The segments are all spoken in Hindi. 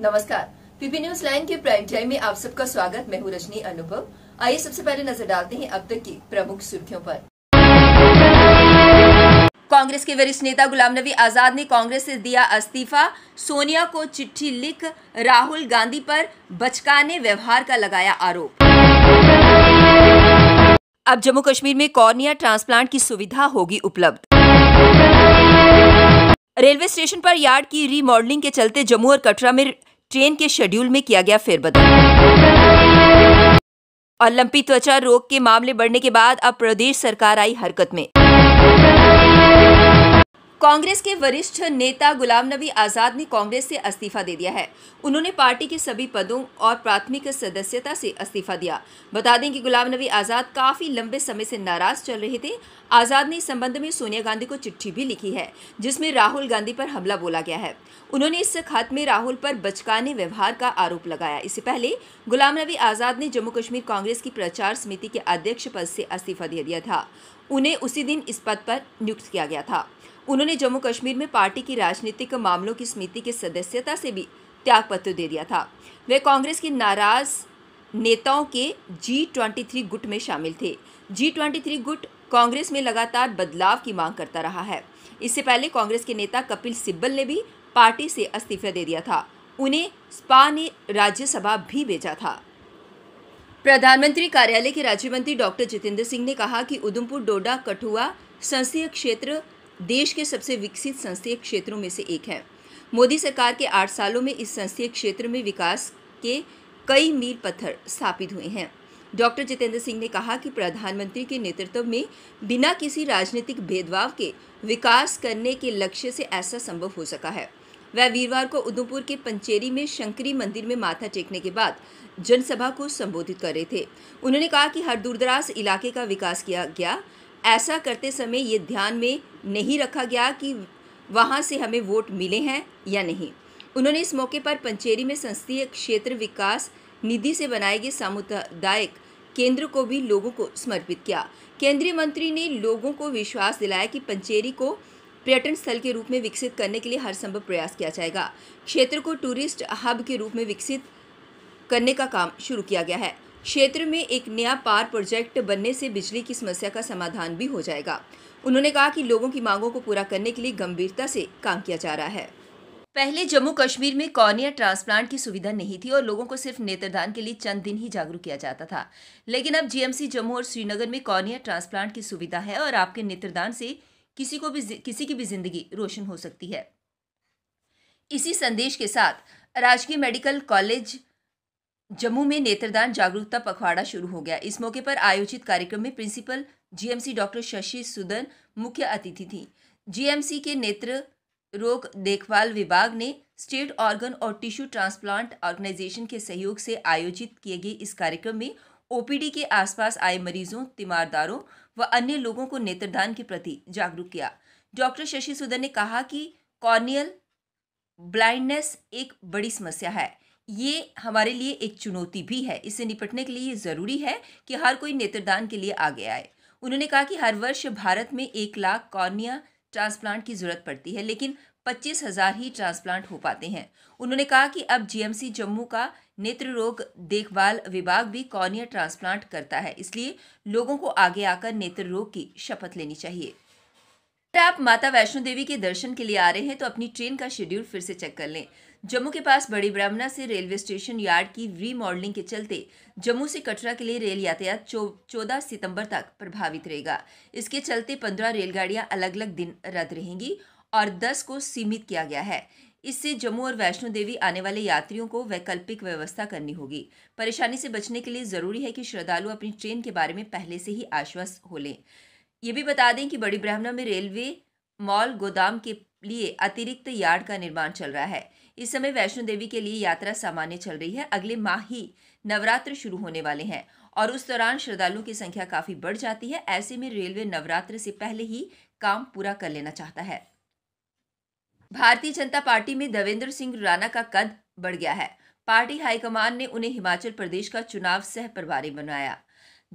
नमस्कार पीपी न्यूज लाइन के प्राइम टाइम में आप सबका स्वागत मैं हूँ रजनी अनुभव आइए सबसे पहले नजर डालते हैं अब तक की प्रमुख सुर्खियों पर कांग्रेस के वरिष्ठ नेता गुलाम नबी आजाद ने कांग्रेस से दिया इस्तीफा सोनिया को चिट्ठी लिख राहुल गांधी पर बचकाने व्यवहार का लगाया आरोप अब जम्मू कश्मीर में कॉर्निया ट्रांसप्लांट की सुविधा होगी उपलब्ध रेलवे स्टेशन पर यार्ड की रीमॉडलिंग के चलते जम्मू और कटरा में ट्रेन के शेड्यूल में किया गया फेरबदल और लंपी त्वचा रोग के मामले बढ़ने के बाद अब प्रदेश सरकार आई हरकत में कांग्रेस के वरिष्ठ नेता गुलाम नबी आज़ाद ने कांग्रेस से इस्तीफा दे दिया है उन्होंने पार्टी के सभी पदों और प्राथमिक सदस्यता से इस्तीफा दिया बता दें कि गुलाम नबी आज़ाद काफ़ी लंबे समय से नाराज चल रहे थे आज़ाद ने इस संबंध में सोनिया गांधी को चिट्ठी भी लिखी है जिसमें राहुल गांधी पर हमला बोला गया है उन्होंने इस खत में राहुल पर बचकाने व्यवहार का आरोप लगाया इससे पहले गुलाम नबी आज़ाद ने जम्मू कश्मीर कांग्रेस की प्रचार समिति के अध्यक्ष पद से इस्तीफा दे दिया था उन्हें उसी दिन इस पद पर नियुक्त किया गया था उन्होंने जम्मू कश्मीर में पार्टी की राजनीतिक मामलों की समिति के सदस्यता से भी त्यागपत्र दे दिया था वे कांग्रेस के नाराज नेताओं के जी ट्वेंटी थ्री गुट में शामिल थे जी ट्वेंटी थ्री गुट कांग्रेस में लगातार बदलाव की मांग करता रहा है इससे पहले कांग्रेस के नेता कपिल सिब्बल ने भी पार्टी से इस्तीफा दे दिया था उन्हें स्पा ने राज्यसभा भी भेजा था प्रधानमंत्री कार्यालय के राज्य मंत्री डॉक्टर जितेंद्र सिंह ने कहा कि उधमपुर डोडा कठुआ संसदीय क्षेत्र देश के सबसे विकसित संसदीय क्षेत्रों में से एक है मोदी सरकार के आठ सालों में इस संसदीय क्षेत्र में विकास के कई मील पत्थर स्थापित हुए हैं डॉक्टर जितेंद्र सिंह ने कहा कि प्रधानमंत्री के नेतृत्व में बिना किसी राजनीतिक भेदभाव के विकास करने के लक्ष्य से ऐसा संभव हो सका है वह वीरवार को उधमपुर के पंचेरी में शंकरी मंदिर में माथा टेकने के बाद जनसभा को संबोधित कर रहे थे उन्होंने कहा कि हर दूरदराज इलाके का विकास किया गया ऐसा करते समय ये ध्यान में नहीं रखा गया कि वहाँ से हमें वोट मिले हैं या नहीं उन्होंने इस मौके पर पंचेरी में संसदीय क्षेत्र विकास निधि से बनाए गए सामुदायिक केंद्र को भी लोगों को समर्पित किया केंद्रीय मंत्री ने लोगों को विश्वास दिलाया कि पंचेरी को पर्यटन स्थल के रूप में विकसित करने के लिए हर संभव प्रयास किया जाएगा क्षेत्र को टूरिस्ट हब के रूप में विकसित करने का काम शुरू किया गया है क्षेत्र में एक नया पार प्रोजेक्ट बनने से बिजली की समस्या का समाधान भी हो जाएगा उन्होंने कहा कि लोगों की मांगों को पूरा करने के लिए गंभीरता से काम किया जा रहा है पहले जम्मू कश्मीर में कॉर्निया ट्रांसप्लांट की सुविधा नहीं थी और लोगों को सिर्फ नेत्रदान के लिए चंद दिन ही जागरूक किया जाता था लेकिन अब जीएमसी जम्मू और श्रीनगर में कॉर्निया ट्रांसप्लांट की सुविधा है और आपके नेत्रदान से किसी को भी किसी की भी जिंदगी रोशन हो सकती है इसी संदेश के साथ राजकीय मेडिकल कॉलेज जम्मू में नेत्रदान जागरूकता पखवाड़ा शुरू हो गया इस मौके पर आयोजित कार्यक्रम में principal GMC doctor Shashi Sudan मुख्य अतिथि थी जीएमसी के नेत्र रोग देखभाल विभाग ने स्टेट ऑर्गन और टिश्यू ट्रांसप्लांट ऑर्गेनाइजेशन के सहयोग से आयोजित किए गए इस कार्यक्रम में ओपीडी के आसपास आए मरीजों तीमारदारों व अन्य लोगों को नेत्रदान के प्रति जागरूक किया डॉक्टर शशि सुदन ने कहा कि कॉर्नियल ब्लाइंडनेस एक बड़ी समस्या है ये हमारे लिए एक चुनौती भी है इससे निपटने के लिए ये ज़रूरी है कि हर कोई नेत्रदान के लिए आगे आए उन्होंने कहा कि हर वर्ष भारत में एक लाख कॉर्निया ट्रांसप्लांट की ज़रूरत पड़ती है लेकिन पच्चीस हज़ार ही ट्रांसप्लांट हो पाते हैं उन्होंने कहा कि अब जीएमसी जम्मू का नेत्र रोग देखभाल विभाग भी कॉर्निया ट्रांसप्लांट करता है इसलिए लोगों को आगे आकर नेत्र रोग की शपथ लेनी चाहिए तो आप माता वैष्णो देवी के दर्शन के लिए आ रहे हैं तो अपनी ट्रेन का शेड्यूल फिर से चेक कर लें जम्मू के पास बड़ी ब्राह्मणा से रेलवे स्टेशन यार्ड की रीमॉडलिंग के चलते जम्मू से कटरा के लिए रेल यातायात चौदह सितंबर तक प्रभावित रहेगा इसके चलते पंद्रह रेलगाड़ियां अलग अलग दिन रद्द रहेंगी और दस को सीमित किया गया है इससे जम्मू और वैष्णो देवी आने वाले यात्रियों को वैकल्पिक व्यवस्था करनी होगी परेशानी से बचने के लिए जरूरी है कि श्रद्धालु अपनी ट्रेन के बारे में पहले से ही आश्वस्त हो लें ये भी बता दें कि बड़ी ब्राह्मण में रेलवे मॉल गोदाम के लिए अतिरिक्त यार्ड का निर्माण चल रहा है इस समय वैष्णो देवी के लिए यात्रा सामान्य चल रही है अगले माह ही नवरात्र शुरू होने वाले हैं और उस दौरान श्रद्धालुओं की संख्या काफी बढ़ जाती है ऐसे में रेलवे नवरात्र से पहले ही काम पूरा कर लेना चाहता है भारतीय जनता पार्टी में देवेंद्र सिंह राणा का कद बढ़ गया है पार्टी हाईकमान ने उन्हें हिमाचल प्रदेश का चुनाव सह प्रभारी बनाया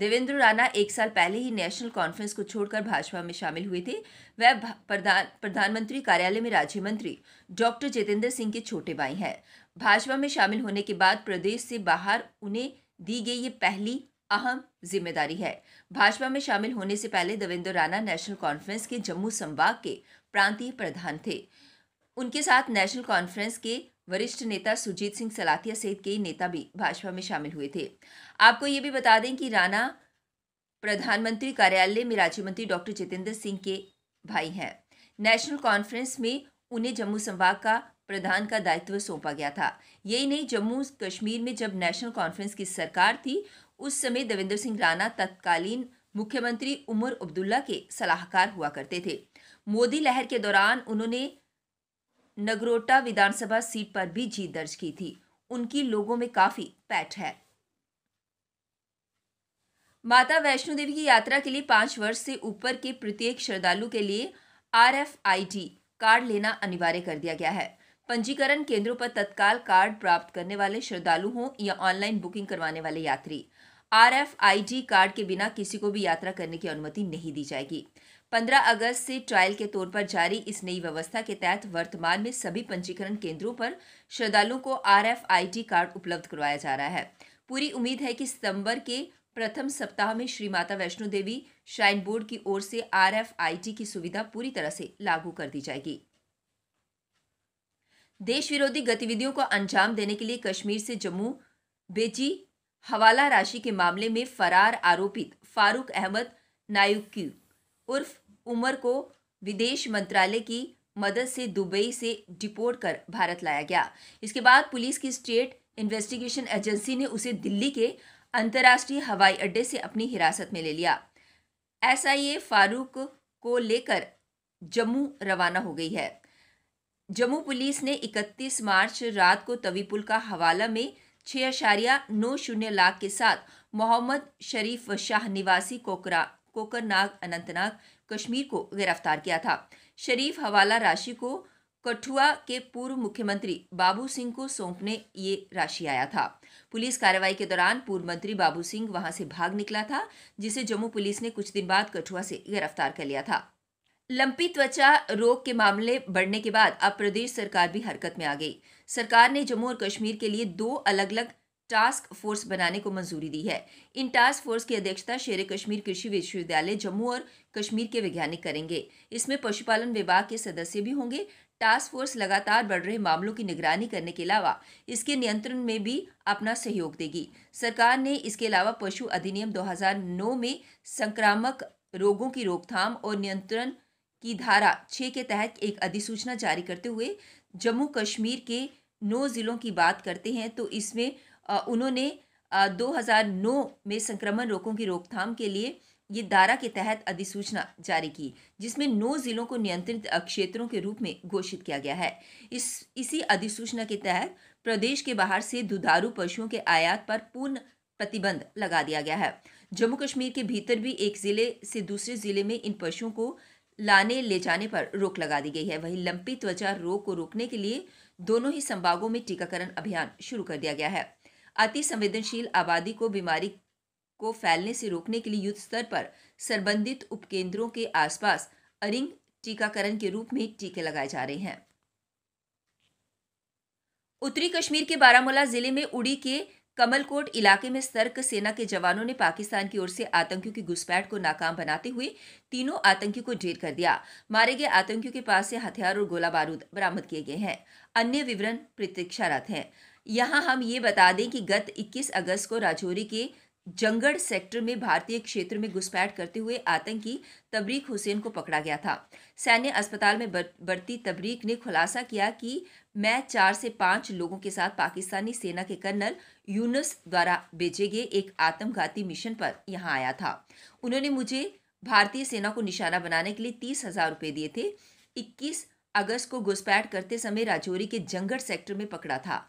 देवेंद्र राणा एक साल पहले ही नेशनल कॉन्फ्रेंस को छोड़कर भाजपा में शामिल हुए थे वह प्रधान प्रधानमंत्री कार्यालय में राज्य मंत्री डॉक्टर जितेंद्र सिंह के छोटे भाई हैं भाजपा में शामिल होने के बाद प्रदेश से बाहर उन्हें दी गई ये पहली अहम जिम्मेदारी है भाजपा में शामिल होने से पहले देवेंद्र राणा नेशनल कॉन्फ्रेंस के जम्मू संभाग के प्रांतीय प्रधान थे उनके साथ नेशनल कॉन्फ्रेंस के वरिष्ठ नेता सुजीत सिंह सलाथिया सहित कई नेता भी भाजपा में शामिल हुए थे आपको ये भी बता दें कि राणा प्रधानमंत्री कार्यालय में राज्य मंत्री डॉक्टर जितेंद्र सिंह के भाई हैं नेशनल कॉन्फ्रेंस में उन्हें जम्मू संभाग का प्रधान का दायित्व सौंपा गया था यही नहीं जम्मू कश्मीर में जब नेशनल कॉन्फ्रेंस की सरकार थी उस समय देवेंद्र सिंह राणा तत्कालीन मुख्यमंत्री उमर अब्दुल्ला के सलाहकार हुआ करते थे मोदी लहर के दौरान उन्होंने नगरोटा विधानसभा सीट पर भी जीत दर्ज की थी उनकी लोगों में काफी पैठ है माता वैष्णो देवी की यात्रा के लिए पांच वर्ष से ऊपर के प्रत्येक श्रद्धालु के लिए R F I D card लेना अनिवार्य कर दिया गया है पंजीकरण केंद्रों पर तत्काल कार्ड प्राप्त करने वाले श्रद्धालु हों या ऑनलाइन बुकिंग करवाने वाले यात्री R F I D card के बिना किसी को भी यात्रा करने की अनुमति नहीं दी जाएगी 15 अगस्त से ट्रायल के तौर पर जारी इस नई व्यवस्था के तहत वर्तमान में सभी पंजीकरण केंद्रों पर श्रद्धालुओं को आर एफ कार्ड उपलब्ध करवाया जा रहा है पूरी उम्मीद है कि सितंबर के प्रथम सप्ताह में श्री माता वैष्णो देवी श्राइन बोर्ड की ओर से आर एफ की सुविधा पूरी तरह से लागू कर दी जाएगी देश विरोधी गतिविधियों को अंजाम देने के लिए कश्मीर से जम्मू बेची हवाला राशि के मामले में फरार आरोपित फारूक अहमद नायुक्यू उर्फ उमर को विदेश मंत्रालय की मदद से दुबई से डिपोर्ट कर भारत लाया गया इसके बाद पुलिस की स्टेट इन्वेस्टिगेशन एजेंसी ने उसे दिल्ली के अंतर्राष्ट्रीय हवाई अड्डे से अपनी हिरासत में ले लिया एसआईए फारूक को लेकर जम्मू रवाना हो गई है जम्मू पुलिस ने 31 मार्च रात को तवी पुल का हवाला में छः अशारिया नौ शून्य लाख के साथ मोहम्मद शरीफ शाह निवासी कोकरा कोकरनाग अनंतनाग कश्मीर को गिरफ्तार किया था शरीफ हवाला राशि को कठुआ के पूर्व मुख्यमंत्री बाबू सिंह को सौंपने ये राशि आया था पुलिस कार्रवाई के दौरान पूर्व मंत्री बाबू सिंह वहां से भाग निकला था जिसे जम्मू पुलिस ने कुछ दिन बाद कठुआ से गिरफ्तार कर लिया था लंपी त्वचा रोग के मामले बढ़ने के बाद अब प्रदेश सरकार भी हरकत में आ गई सरकार ने जम्मू और कश्मीर के लिए दो अलग अलग टास्क फोर्स बनाने को मंजूरी दी है इन टास्क फोर्स की अध्यक्षता शेर कश्मीर कृषि विश्वविद्यालय जम्मू और कश्मीर के वैज्ञानिक करेंगे इसमें पशुपालन विभाग के सदस्य भी होंगे टास्क फोर्स लगातार बढ़ रहे मामलों की निगरानी करने के अलावा इसके नियंत्रण में भी अपना सहयोग देगी सरकार ने इसके अलावा पशु अधिनियम 2009 में संक्रामक रोगों की रोकथाम और नियंत्रण की धारा 6 के तहत एक अधिसूचना जारी करते हुए जम्मू कश्मीर के नौ ज़िलों की बात करते हैं तो इसमें उन्होंने 2009 में संक्रमण रोगों की रोकथाम के लिए ये दारा के तहत अधिसूचना जारी की जिसमें नौ ज़िलों को नियंत्रित क्षेत्रों के रूप में घोषित किया गया है इस इसी अधिसूचना के तहत प्रदेश के बाहर से दुधारू पशुओं के आयात पर पूर्ण प्रतिबंध लगा दिया गया है जम्मू कश्मीर के भीतर भी एक ज़िले से दूसरे ज़िले में इन पशुओं को लाने ले जाने पर रोक लगा दी गई है वहीं लंपी त्वचा रोग को रोकने के लिए दोनों ही संभागों में टीकाकरण अभियान शुरू कर दिया गया है अति संवेदनशील आबादी को बीमारी को फैलने से रोकने के लिए युद्ध स्तर पर संबंधित उपकेंद्रों के आसपास अरिंग टीकाकरण के रूप में टीके लगाए जा रहे हैं उत्तरी कश्मीर के बारामूला जिले में उड़ी के कमलकोट इलाके में सतर्क सेना के जवानों ने पाकिस्तान की ओर से आतंकियों की घुसपैठ को नाकाम बनाते हुए तीनों आतंकियों को ढेर कर दिया मारे गए आतंकियों के पास से हथियार और गोला बारूद बरामद किए गए हैं अन्य विवरण प्रतीक्षारत हैं यहाँ हम ये बता दें कि गत 21 अगस्त को राजौरी के जंगड़ सेक्टर में भारतीय क्षेत्र में घुसपैठ करते हुए आतंकी तबरीक हुसैन को पकड़ा गया था सैन्य अस्पताल में भर्ती तबरीक ने खुलासा किया कि मैं चार से पाँच लोगों के साथ पाकिस्तानी सेना के कर्नल यूनस द्वारा भेजे गए एक आत्मघाती मिशन पर यहाँ आया था उन्होंने मुझे भारतीय सेना को निशाना बनाने के लिए तीस हजार रुपये दिए थे इक्कीस अगस्त को घुसपैठ करते समय राजौरी के जंगड़ सेक्टर में पकड़ा था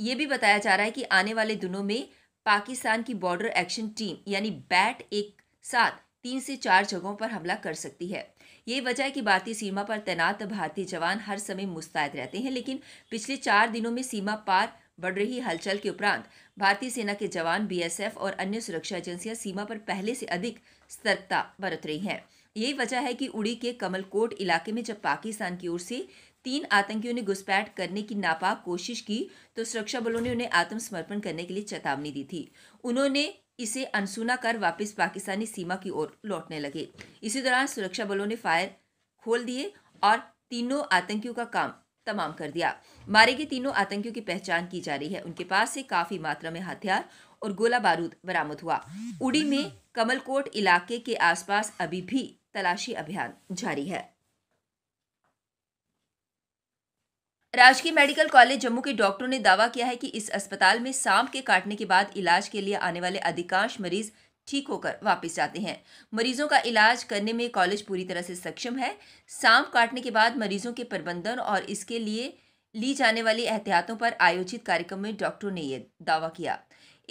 ये भी बताया जा रहा है कि आने वाले दिनों में पाकिस्तान की बॉर्डर एक्शन टीम यानी बैट एक साथ तीन से चार जगहों पर हमला कर सकती है यही वजह है कि भारतीय सीमा पर तैनात भारतीय जवान हर समय मुस्तैद रहते हैं लेकिन पिछले चार दिनों में सीमा पार बढ़ रही हलचल के उपरांत भारतीय सेना के जवान बीएसएफ और अन्य सुरक्षा एजेंसियां सीमा पर पहले से अधिक सतर्कता बरत रही हैं यही वजह है कि उड़ी के कमलकोट इलाके में जब पाकिस्तान की ओर से तीन आतंकियों ने घुसपैठ करने की नापाक कोशिश की तो सुरक्षा बलों ने उन्हें आत्मसमर्पण करने के लिए चेतावनी दी थी उन्होंने इसे अनसुना कर वापस पाकिस्तानी सीमा की ओर लौटने लगे इसी दौरान सुरक्षा बलों ने फायर खोल दिए और तीनों आतंकियों का काम तमाम कर दिया मारे गए तीनों आतंकियों की पहचान की जा रही है उनके पास से काफी मात्रा में हथियार और गोला बारूद बरामद हुआ उड़ी में कमलकोट इलाके के आसपास अभी भी तलाशी अभियान जारी है राजकीय मेडिकल कॉलेज जम्मू के डॉक्टरों ने दावा किया है कि इस अस्पताल में सांप के काटने के बाद इलाज के लिए आने वाले अधिकांश मरीज ठीक होकर वापस जाते हैं मरीजों का इलाज करने में कॉलेज पूरी तरह से सक्षम है सांप काटने के बाद मरीजों के प्रबंधन और इसके लिए ली जाने वाली एहतियातों पर आयोजित कार्यक्रम में डॉक्टरों ने यह दावा किया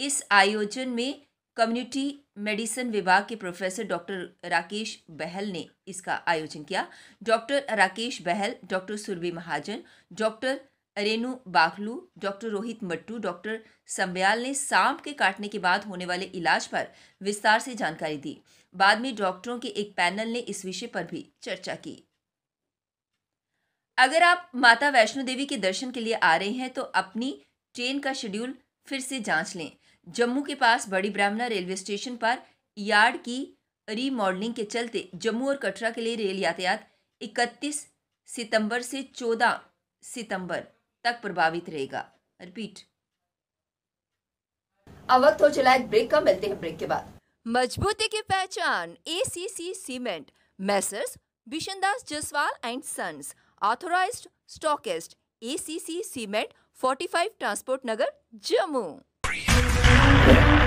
इस आयोजन में कम्युनिटी मेडिसिन विभाग के प्रोफेसर डॉक्टर राकेश बहल ने इसका आयोजन किया doctor Rakesh Behl doctor Surbhi Mahajan doctor Renu Bakhloo doctor Rohit Mattoo doctor Sambyal ने सांप के काटने के बाद होने वाले इलाज पर विस्तार से जानकारी दी बाद में डॉक्टरों के एक पैनल ने इस विषय पर भी चर्चा की अगर आप माता वैष्णो देवी के दर्शन के लिए आ रहे हैं तो अपनी ट्रेन का शेड्यूल फिर से जांच लें जम्मू के पास बड़ी ब्राह्मणा रेलवे स्टेशन पर यार्ड की रीमॉडलिंग के चलते जम्मू और कटरा के लिए रेल यातायात 31 सितंबर से 14 सितंबर तक प्रभावित रहेगा रिपीट अब वक्त हो चला एक ब्रेक का मिलते हैं ब्रेक के बाद मजबूती की पहचान ACC cement messrs Bishandas Jaswal and sons authorised stockist ACC cement 45 transport Nagar Jammu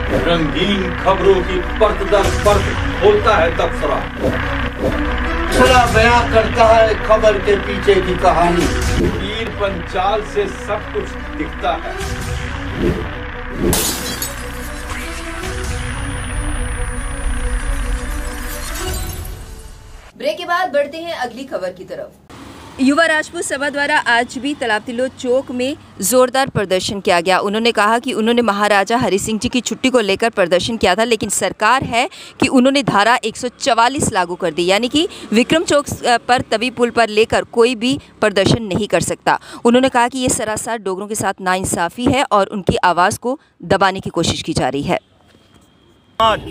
रंगीन खबरों की परत दर परत होता है तबसरा तबसरा बयां करता है खबर के पीछे की कहानी पीर पंचाल से सब कुछ दिखता है ब्रेक के बाद बढ़ते हैं अगली खबर की तरफ युवा राजपूत सभा द्वारा आज भी तालाब तिलो चौक में जोरदार प्रदर्शन किया गया उन्होंने कहा कि उन्होंने महाराजा हरि सिंह जी की छुट्टी को लेकर प्रदर्शन किया था लेकिन सरकार है कि उन्होंने धारा 144 लागू कर दी यानी कि विक्रम चौक पर तवी पुल पर लेकर कोई भी प्रदर्शन नहीं कर सकता उन्होंने कहा कि ये सरासर डोगरों के साथ नाइंसाफ़ी है और उनकी आवाज़ को दबाने की कोशिश की जा रही है आज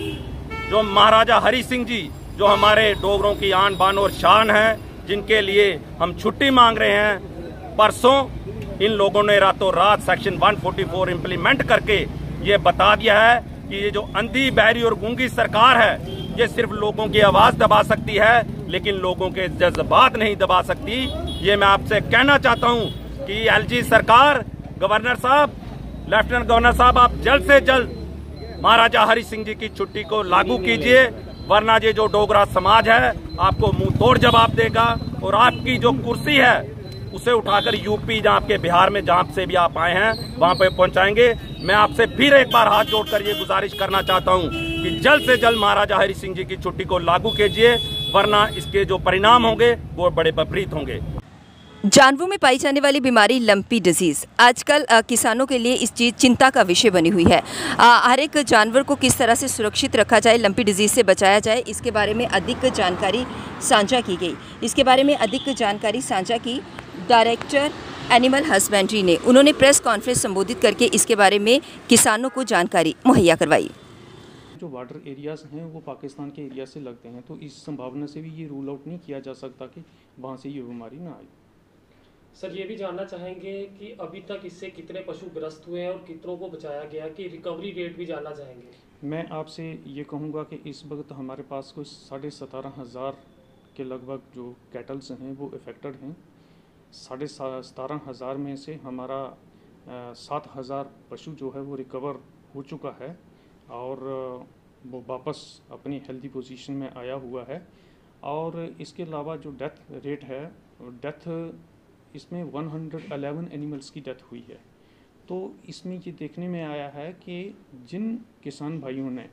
जो महाराजा हरि सिंह जी जो हमारे डोगरों की आन बान और शान है जिनके लिए हम छुट्टी मांग रहे हैं परसों इन लोगों ने रातों रात सेक्शन 144 इम्प्लीमेंट करके ये बता दिया है कि ये जो अंधी बहरी और गूंगी सरकार है ये सिर्फ लोगों की आवाज दबा सकती है लेकिन लोगों के जज्बात नहीं दबा सकती ये मैं आपसे कहना चाहता हूँ कि एल सरकार गवर्नर साहब लेफ्टिनेंट गवर्नर साहब आप जल्द से जल्द महाराजा हरि सिंह जी की छुट्टी को लागू कीजिए वरना ये जो डोगरा समाज है आपको मुंह तोड़ जवाब देगा और आपकी जो कुर्सी है उसे उठाकर यूपी जहाँ आपके बिहार में जहाँ से भी आप आए हैं वहाँ पे पहुँचाएंगे मैं आपसे फिर एक बार हाथ जोड़कर ये गुजारिश करना चाहता हूँ कि जल्द से जल्द महाराजा हरि सिंह जी की छुट्टी को लागू कीजिए वरना इसके जो परिणाम होंगे वो बड़े विपरीत होंगे जानवरों में पाई जाने वाली बीमारी लंपी डिजीज़ आजकल किसानों के लिए इस चीज़ चिंता का विषय बनी हुई है हर एक जानवर को किस तरह से सुरक्षित रखा जाए लंपी डिजीज़ से बचाया जाए इसके बारे में अधिक जानकारी साझा की गई इसके बारे में अधिक जानकारी साझा की डायरेक्टर एनिमल हस्बेंड्री ने उन्होंने प्रेस कॉन्फ्रेंस संबोधित करके इसके बारे में किसानों को जानकारी मुहैया करवाई जो वाटर एरियाज हैं वो पाकिस्तान के एरिया से लगते हैं तो इस संभावना से भी ये रूल आउट नहीं किया जा सकता कि वहाँ से ये बीमारी ना आए सर ये भी जानना चाहेंगे कि अभी तक इससे कितने पशु ग्रस्त हुए हैं और कितनों को बचाया गया कि रिकवरी रेट भी जानना चाहेंगे मैं आपसे ये कहूँगा कि इस वक्त हमारे पास कुछ साढ़े सतारह हज़ार के लगभग जो कैटल्स हैं वो इफ़ेक्टेड हैं साढ़े सतारह हज़ार में से हमारा सात हज़ार पशु जो है वो रिकवर हो चुका है और वो वापस अपनी हेल्दी पोजीशन में आया हुआ है और इसके अलावा जो डेथ रेट है डेथ इसमें 111 एनिमल्स की डेथ हुई है तो इसमें ये देखने में आया है कि जिन किसान भाइयों ने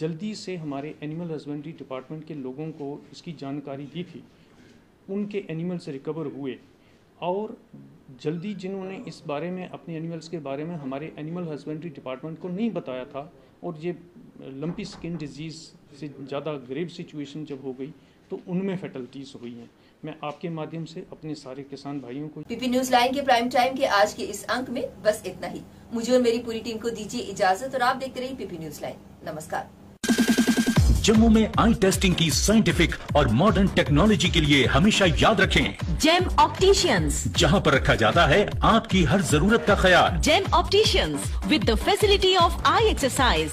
जल्दी से हमारे एनिमल हस्बेंड्री डिपार्टमेंट के लोगों को इसकी जानकारी दी थी उनके एनिमल्स रिकवर हुए और जल्दी जिन्होंने इस बारे में अपने एनिमल्स के बारे में हमारे एनिमल हस्बेंड्री डिपार्टमेंट को नहीं बताया था और ये लंपी स्किन डिजीज़ से ज़्यादा ग्रेव सिचुएशन जब हो गई तो उनमें फैटल्टीज़ हुई हैं मैं आपके माध्यम से अपने सारे किसान भाइयों को पीपी न्यूज लाइन के प्राइम टाइम के आज के इस अंक में बस इतना ही मुझे और मेरी पूरी टीम को दीजिए इजाजत और आप देखते रहिए पीपी न्यूज लाइन नमस्कार जम्मू में आई टेस्टिंग की साइंटिफिक और मॉडर्न टेक्नोलॉजी के लिए हमेशा याद रखें जेम ऑप्टिशियंस जहां पर रखा जाता है आपकी हर जरूरत का ख्याल Gem opticians with the facility of eye exercise